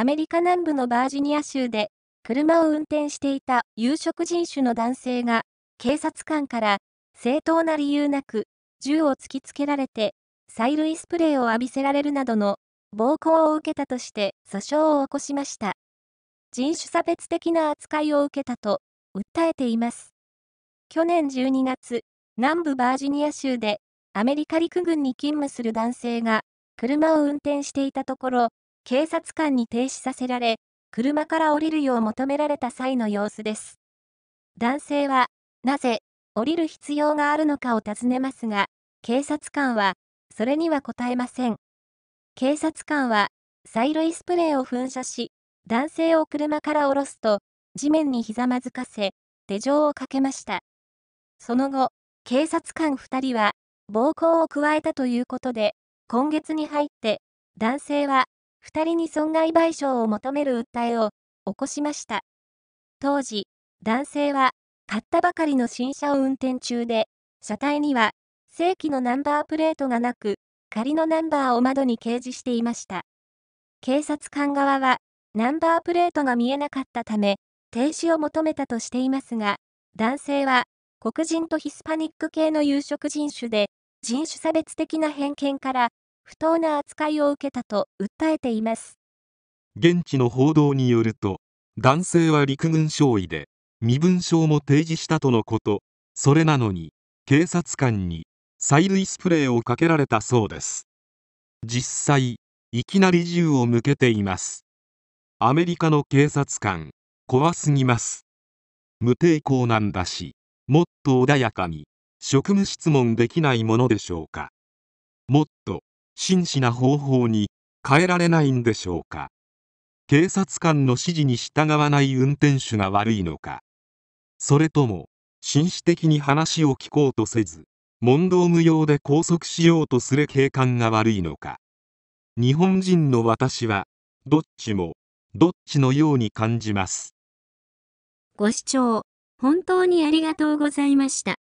アメリカ南部のバージニア州で、車を運転していた有色人種の男性が、警察官から正当な理由なく銃を突きつけられて、催涙スプレーを浴びせられるなどの暴行を受けたとして訴訟を起こしました。人種差別的な扱いを受けたと訴えています。去年12月、南部バージニア州でアメリカ陸軍に勤務する男性が車を運転していたところ、警察官に停止させられ、車から降りるよう求められた際の様子です。男性は、なぜ、降りる必要があるのかを尋ねますが、警察官は、それには答えません。警察官は、催涙スプレーを噴射し、男性を車から降ろすと、地面にひざまずかせ、手錠をかけました。その後、警察官2人は、暴行を加えたということで、今月に入って、男性は、2人に損害賠償を求める訴えを起こしました。当時、男性は、買ったばかりの新車を運転中で、車体には、正規のナンバープレートがなく、仮のナンバーを窓に掲示していました。警察官側は、ナンバープレートが見えなかったため、停止を求めたとしていますが、男性は、黒人とヒスパニック系の有色人種で、人種差別的な偏見から、不当な扱いを受けたと訴えています現地の報道によると男性は陸軍少尉で身分証も提示したとのことそれなのに警察官に催涙スプレーをかけられたそうです実際いきなり銃を向けていますアメリカの警察官怖すぎます無抵抗なんだしもっと穏やかに職務質問できないものでしょうかもっと真摯な方法に変えられないんでしょうか警察官の指示に従わない運転手が悪いのかそれとも紳士的に話を聞こうとせず問答無用で拘束しようとする警官が悪いのか日本人の私はどっちもどっちのように感じますご視聴本当にありがとうございました